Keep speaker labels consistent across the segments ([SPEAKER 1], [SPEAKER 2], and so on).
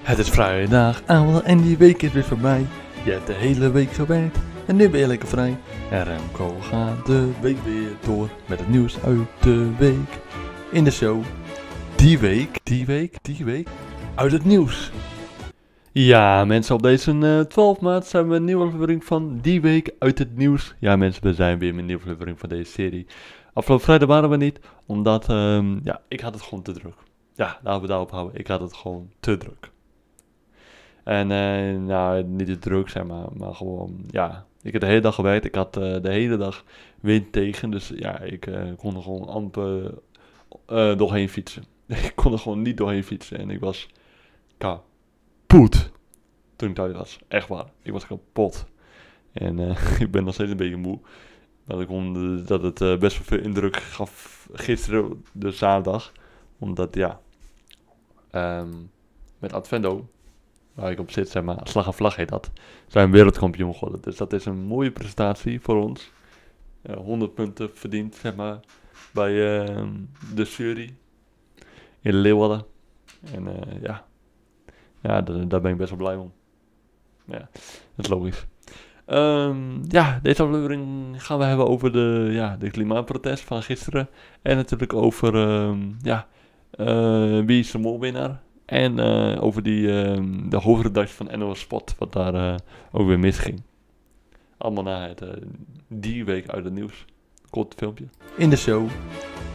[SPEAKER 1] Het is vrijdag, en die week is weer voorbij. Je hebt de hele week gewerkt en nu ben je lekker vrij. En Remco gaat de week weer door met het nieuws uit de week. In de show. Die week, die week, die week. Uit het nieuws. Ja, mensen, op deze 12 eh, maart zijn we een nieuwe aflevering van Die Week uit het Nieuws. Ja, mensen, we zijn weer met een nieuwe aflevering van deze serie. Afgelopen vrijdag waren we niet, omdat ehm, ja, ik had het gewoon te druk. Ja, laten we daarop houden. Ik had het gewoon te druk. En eh, nou, niet de druk zijn, maar, maar gewoon, ja. Ik heb de hele dag gewerkt. Ik had eh, de hele dag wind tegen. Dus ja, ik eh, kon er gewoon amper doorheen fietsen. ik kon er gewoon niet doorheen fietsen. En ik was kapot toen ik thuis was. Echt waar. Ik was kapot. En ik ben nog steeds een beetje moe. Maar ik vond dat het best wel veel indruk gaf gisteren, de zaterdag. Omdat, ja, ehm, met Advendo waar ik op zit, zeg maar, slag en vlag heet dat, zijn wereldkampioen geworden. Dus dat is een mooie prestatie voor ons. 100 eh, punten verdiend, zeg maar, bij ehm, de jury in Leeuwarden. En eh, ja, ja daar, ben ik best wel blij om. Ja, dat is logisch. Ehm, ja, deze aflevering gaan we hebben over de, ja, de klimaatprotest van gisteren. En natuurlijk over ehm, ja, eh, wie is de molwinnaar en eh, over die, uh, de hoofdredactie van NOS Spot, wat daar eh, ook weer misging. Allemaal na het eh, die week uit het nieuws. Kort filmpje. In de show.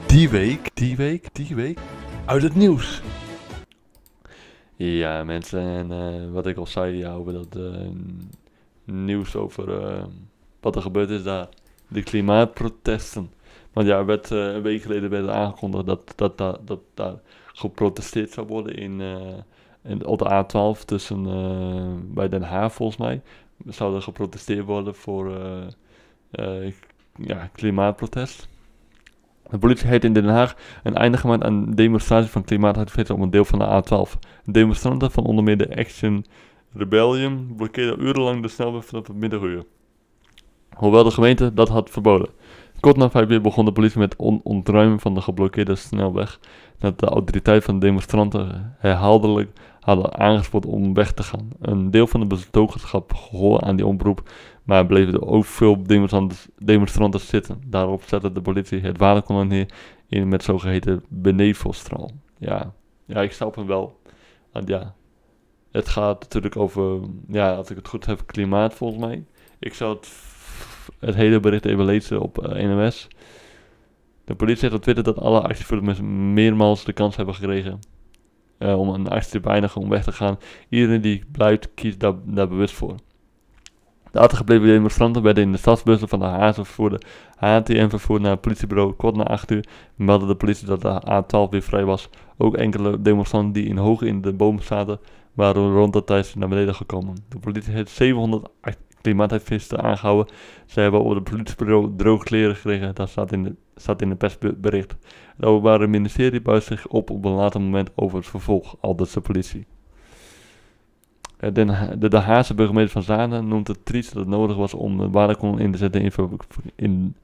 [SPEAKER 1] Die week, die week, die week uit het nieuws. Ja, mensen. En wat ik al zei ja, over dat nieuws over wat er gebeurd is daar. De klimaatprotesten. Want ja, werd, een week geleden werd aangekondigd dat, dat, dat, dat, dat geprotesteerd zou worden in, eh, in, op de A12 tussen, eh, bij Den Haag volgens mij. Zou er geprotesteerd worden voor eh, ja, klimaatprotest. De politie heeft in Den Haag een einde gemaakt aan een demonstratie van klimaatactivisten op een deel van de A12. Demonstranten van onder meer de Action Rebellion blokkeerden urenlang de snelweg vanaf het middaguur. Hoewel de gemeente dat had verboden. Kort na 5 uur begon de politie met on ontruimen van de geblokkeerde snelweg. Nadat de autoriteiten van de demonstranten herhaaldelijk hadden aangespoord om weg te gaan. Een deel van de gaf gehoor aan die omroep, maar bleven er ook veel demonstranten, zitten. Daarop zette de politie het waterkanon neer in met zogeheten benevelstraal. Ja. ja, ik snap hem wel. Want ja, het gaat natuurlijk over, ja, als ik het goed heb, klimaat volgens mij. Ik zou het het hele bericht even lezen op eh, NMS. De politie zegt op Twitter dat alle actievoerders meermaals de kans hebben gekregen eh, om een actie te beëindigen, om weg te gaan. Iedereen die blijft, kiest daar, bewust voor. De achtergebleven demonstranten werden in de stadsbussen van de Hazen vervoerd, HTM vervoerd naar het politiebureau kort na 8 uur. Meldde de politie dat de A12 weer vrij was. Ook enkele demonstranten die in hoog in de boom zaten, waren rond dat tijd naar beneden gekomen. De politie heeft 700 klimaatactivisten aangehouden. Ze hebben op het politiebureau droog kleren gekregen. Dat staat in, de, staat in het persbericht. Het Openbare Ministerie buigt zich op op een later moment over het vervolg, al de politie. Eh, de, de, de burgemeester van Zanen noemt het triest dat het nodig was om de waardekon in te zetten in, in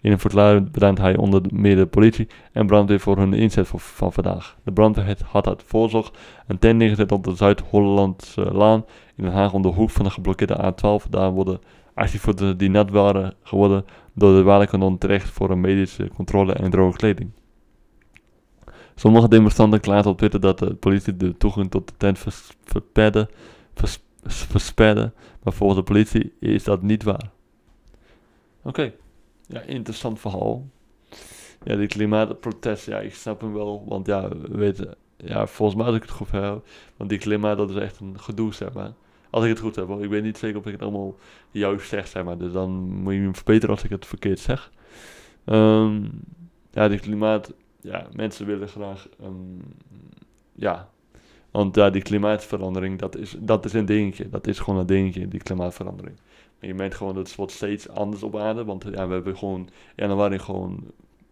[SPEAKER 1] in een verklaring bedankt hij onder meer de politie en brandweer voor hun inzet van vandaag. De brandweer had uit voorzorg een tent neergezet op de Zuid-Hollandse Laan in Den Haag om de hoek van de geblokkeerde A12. Daar worden actievoerders die nat waren geworden door de walenkanon terecht voor een medische controle en droge kleding. Sommige demonstranten klaagden op Twitter dat de politie de toegang tot de tent vers versperde, maar volgens de politie is dat niet waar. Oké ja, interessant verhaal. Ja, die klimaatprotest, ja, ik snap hem wel. Want ja, we weten, ja, volgens mij als ik het goed heb, want die klimaat, dat is echt een gedoe, zeg maar. Als ik het goed heb, Ik weet niet zeker of ik het allemaal juist zeg, zeg maar. Dus dan moet je me verbeteren als ik het verkeerd zeg. Ehm, ja, die klimaat, ja, mensen willen graag, ehm, ja, want ja, die klimaatverandering, dat is, dat is een dingetje. Dat is gewoon een dingetje, die klimaatverandering. Maar je merkt gewoon dat het wordt steeds anders op aarde. Want ja, we hebben gewoon januari gewoon,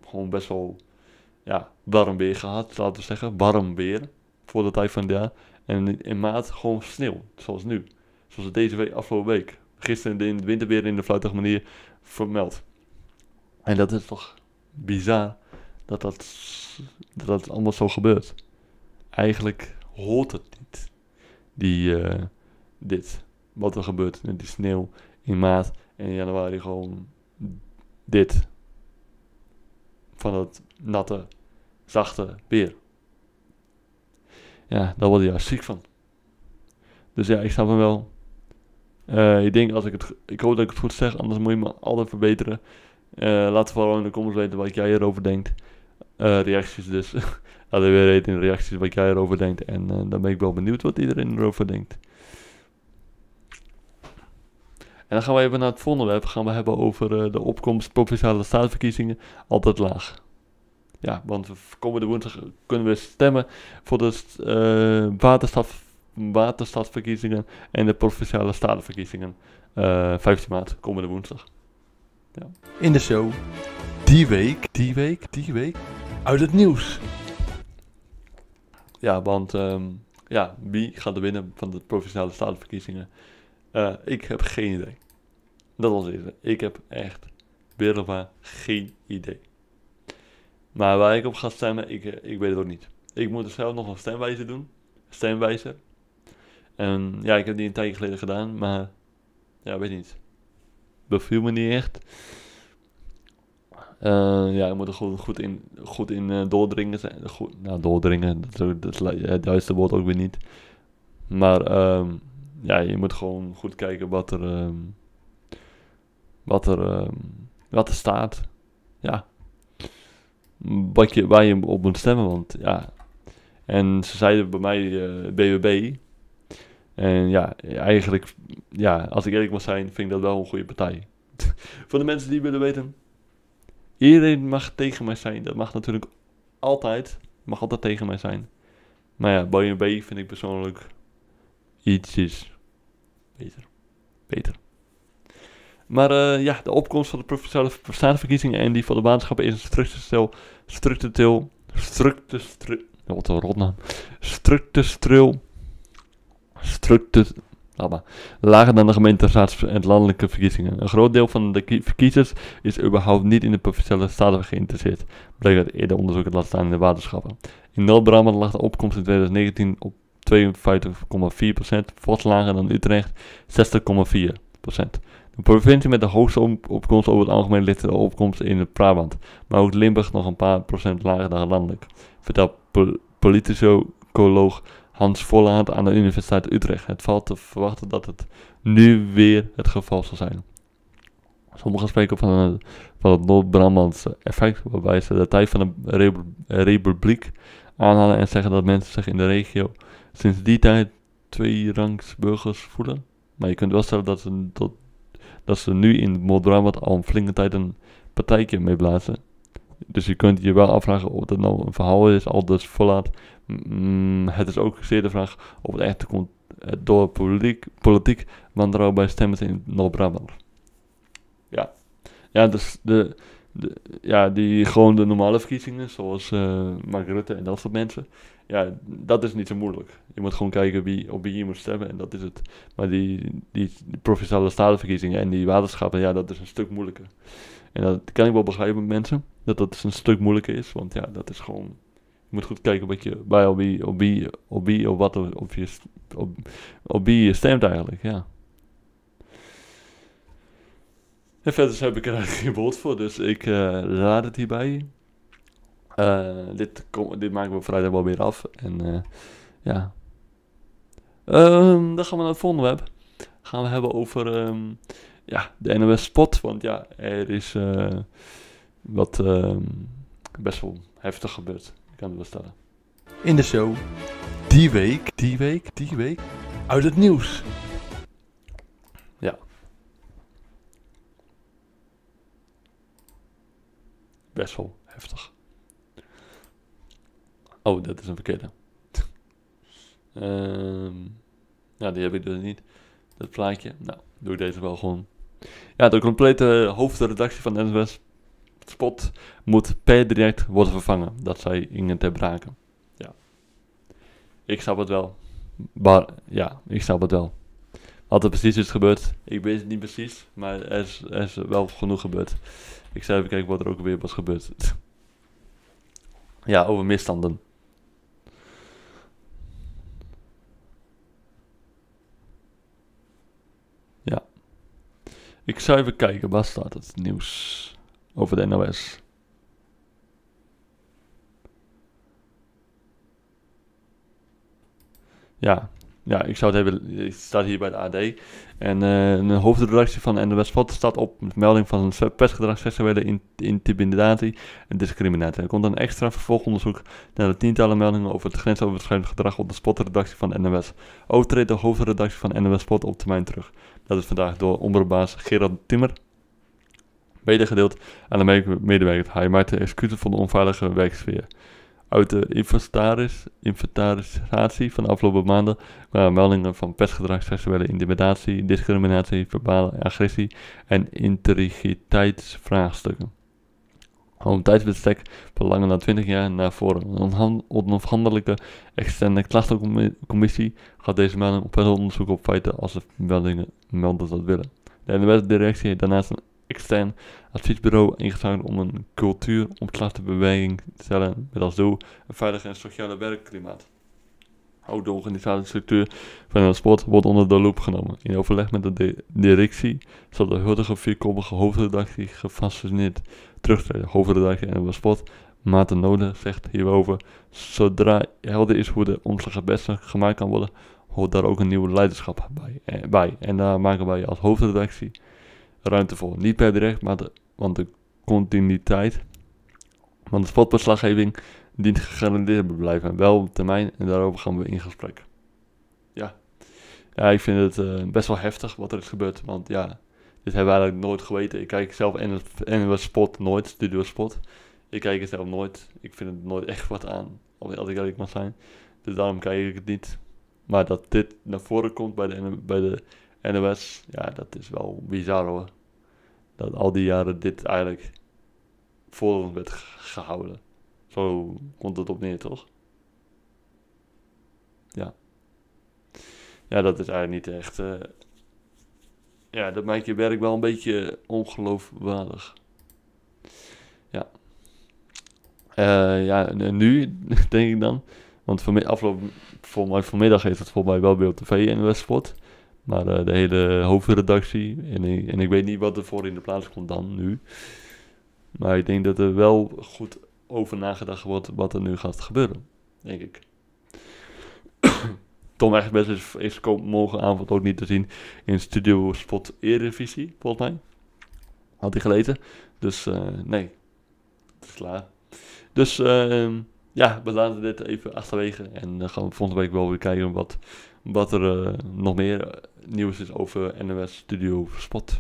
[SPEAKER 1] gewoon best wel ja, warm weer gehad, laten we zeggen. Warm weer voor de tijd van het jaar. En in maart gewoon sneeuw, zoals nu. Zoals deze week, afgelopen week. Gisteren in de winter weer in de fluitige manier vermeld. En dat is toch bizar dat dat, dat, dat allemaal zo gebeurt. Eigenlijk hoort het niet. Die, eh, dit, wat er gebeurt met die sneeuw in maart en januari gewoon dit. Van dat natte, zachte weer. Ja, daar word je juist ziek van. Dus ja, ik snap hem wel. Uh, ik denk als ik het, ik hoop dat ik het goed zeg, anders moet je me altijd verbeteren. Eh, laat vooral in de comments weten wat jij erover denkt. Eh, reacties dus. alle weer in reacties wat jij erover denkt. En eh, dan ben ik wel benieuwd wat iedereen erover denkt. En dan gaan we even naar het volgende web. Gaan we hebben over eh, de opkomst provinciale staatsverkiezingen. Altijd laag. Ja, want komende woensdag kunnen we stemmen voor de uh, waterstad, waterstadsverkiezingen en de provinciale statenverkiezingen. 15 maart, komende woensdag. Ja. In de show. Die week, die week, die week uit het nieuws. Ja, want ehm, ja, wie gaat er winnen van de provinciale statenverkiezingen? Eh, ik heb geen idee. Dat was het. Ik heb echt wereldwaar geen idee. Maar waar ik op ga stemmen, ik, eh, ik weet het ook niet. Ik moet er zelf nog een stemwijzer doen. Stemwijzer. En ja, ik heb die een tijdje geleden gedaan, maar ja, weet niet. Beviel me niet echt. Eh, ja, je moet er goed, goed in, goed in eh, doordringen zijn. Goed, nou, doordringen, dat, dat, het juiste woord ook weer niet. Maar ehm, ja, je moet gewoon goed kijken wat er, ehm, wat er, ehm, wat er staat. Ja. Wat je, waar je op moet stemmen, want ja. En ze zeiden bij mij uh, eh, BWB. En ja, eigenlijk, ja, als ik eerlijk mag zijn, vind ik dat wel een goede partij. Voor de mensen die willen weten, Iedereen mag tegen mij zijn. Dat mag natuurlijk altijd. Mag altijd tegen mij zijn. Maar ja, Bayern B vind ik persoonlijk ietsjes beter. Beter. Maar eh, ja, de opkomst van de provinciale statenverkiezingen en die van de waterschappen is een structureel, structureel, structureel, wat een rotnaam, structureel, structureel, lager dan de gemeenteraads- en landelijke verkiezingen. Een groot deel van de verkiezers is überhaupt niet in de provinciale staten geïnteresseerd, bleek uit eerder onderzoek het laat staan in de waterschappen. In Noord-Brabant lag de opkomst in 2019 op 52,4%, fors lager dan Utrecht, 60,4%. De provincie met de hoogste opkomst over het algemeen ligt de opkomst in het Brabant, maar ook Limburg nog een paar procent lager dan landelijk, vertelt politico coloog Hans Voorlaat aan de Universiteit Utrecht. Het valt te verwachten dat het nu weer het geval zal zijn. Sommigen spreken van, van het Noord-Brabantse effect, waarbij ze de tijd van de Republiek aanhalen en zeggen dat mensen zich in de regio sinds die tijd twee rangs burgers voelen. Maar je kunt wel stellen dat ze, dat ze nu in Noord-Brabant al een flinke tijd een partijtje mee blazen. Dus je kunt je wel afvragen of dat nou een verhaal is, al dus verlaat. Mm, het is ook zeer de vraag of het echt komt eh, door politiek, politiek wantrouwen bij stemmen in Noord-Brabant. Ja. Ja, dus de, ja, die gewoon de normale verkiezingen, zoals eh, Mark Rutte en dat soort mensen. Ja, dat is niet zo moeilijk. Je moet gewoon kijken wie, op wie je moet stemmen en dat is het. Maar die, die, die provinciale statenverkiezingen en die waterschappen, ja, dat is een stuk moeilijker. En dat kan ik wel begrijpen, mensen dat dat dus een stuk moeilijker is. Want ja, dat is gewoon. Je moet goed kijken wat je, bij op wie, op wie, op wat, op, je, op, op wie je stemt eigenlijk, ja. En verder heb ik er eigenlijk geen woord voor, dus ik uh, raad het hierbij. Uh, dit, dit maken we vrijdag wel weer af. En eh, ja. Um, dan gaan we naar het volgende web. Gaan we hebben over ehm, ja, de NOS Spot. Want ja, er is wat ehm, best wel heftig gebeurt. Ik kan het wel stellen. In de show. Die week, die week, die week. Uit het nieuws. Ja. Best wel heftig. Oh, dat is een verkeerde. Ehm, ja, die heb ik dus niet. Dat plaatje. Nou, doe ik deze wel gewoon. Ja, de complete hoofdredactie van NSWS spot moet per direct worden vervangen. Dat zei Inge ter Ja. Ik snap het wel. Maar ja, ik snap het wel. Wat er precies is gebeurd, ik weet het niet precies. Maar er is, er is wel genoeg gebeurd. Ik zou even kijken wat er ook weer was gebeurd. ja, over misstanden. Ja. Ik zou even kijken, waar staat het nieuws? over de NOS. Ja, ja, ik zou het hebben. Ik sta hier bij de AD. En uh, de hoofdredactie van NOS Spot staat op met melding van persgedrag seksuele intimidatie en discriminatie. Er komt een extra vervolgonderzoek naar de tientallen meldingen over het grensoverschrijdend gedrag op de spotredactie van NOS. Ook treedt de hoofdredactie van NOS Spot op termijn terug. Dat is vandaag door onderbaas Gerard Timmer medegedeeld aan de medewerker. Hij maakte excuses voor de onveilige werksfeer. Uit de inventarisatie van de afgelopen maanden kwamen meldingen van pestgedrag, seksuele intimidatie, discriminatie, verbale agressie en integriteitsvraagstukken. Om tijdsbestek verlangen na 20 jaar naar voren. Een onafhankelijke externe klachtencommissie gaat deze melding op een onderzoek op feiten als de meldingen melden dat willen. De NWS-directie heeft daarnaast een extern adviesbureau ingeschakeld om een cultuur om te beweging te stellen met als doel een veilig en sociale werkklimaat. Ook de organisatiestructuur van het sport wordt onder de loep genomen. In overleg met de, directie zal de huidige vierkoppige hoofdredactie gefascineerd terugtreden. Hoofdredactie en de sport, Maarten nodig zegt hierover: Zodra helder is hoe de omslag het beste gemaakt kan worden, hoort daar ook een nieuwe leiderschap bij. Eh, bij. En daar maken wij als hoofdredactie ruimte voor Niet per direct, maar de, want de continuïteit van de spotbeslaggeving dient gegarandeerd blijven. Wel op termijn en daarover gaan we in gesprek. Ja, ja ik vind het eh, best wel heftig wat er is gebeurd. Want ja, dit hebben we eigenlijk nooit geweten. Ik kijk zelf en, en we spot nooit, Studio Spot. Ik kijk het zelf nooit. Ik vind het nooit echt wat aan, als ik eerlijk mag zijn. Dus daarom kijk ik het niet. Maar dat dit naar voren komt bij de, bij de NOS, ja, dat is wel bizar hoor. Dat al die jaren dit eigenlijk voor ons werd gehouden. Zo komt het op neer, toch? Ja. Ja, dat is eigenlijk niet echt. Eh, ja, dat maakt je werk wel een beetje ongeloofwaardig. Ja. Eh, ja, en nu, denk ik dan. Want vanmiddag, afloop, voor mij vanmiddag heeft het volgens mij wel weer op tv in maar eh, de hele hoofdredactie. En ik, en ik weet niet wat er voor in de plaats komt dan, nu. Maar ik denk dat er wel goed over nagedacht wordt wat er nu gaat gebeuren. Denk ik. Tom Egbers is, is morgenavond ook niet te zien in Studio Spot Erevisie, volgens mij. Had hij gelezen. Dus eh, nee, het is klaar. Dus ehm, ja, we laten dit even achterwege. En dan eh, gaan we volgende week wel weer kijken wat, wat er eh, nog meer eh, nieuws is over NOS Studio Spot.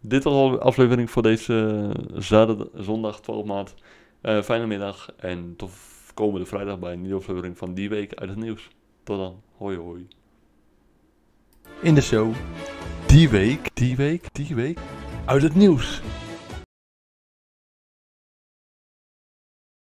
[SPEAKER 1] Dit was al de aflevering voor deze zaterdag, zondag 12 maart. fijne middag en tot komende vrijdag bij een nieuwe aflevering van die week uit het nieuws. Tot dan, hoi hoi. In de show, die week, die week, die week uit het nieuws.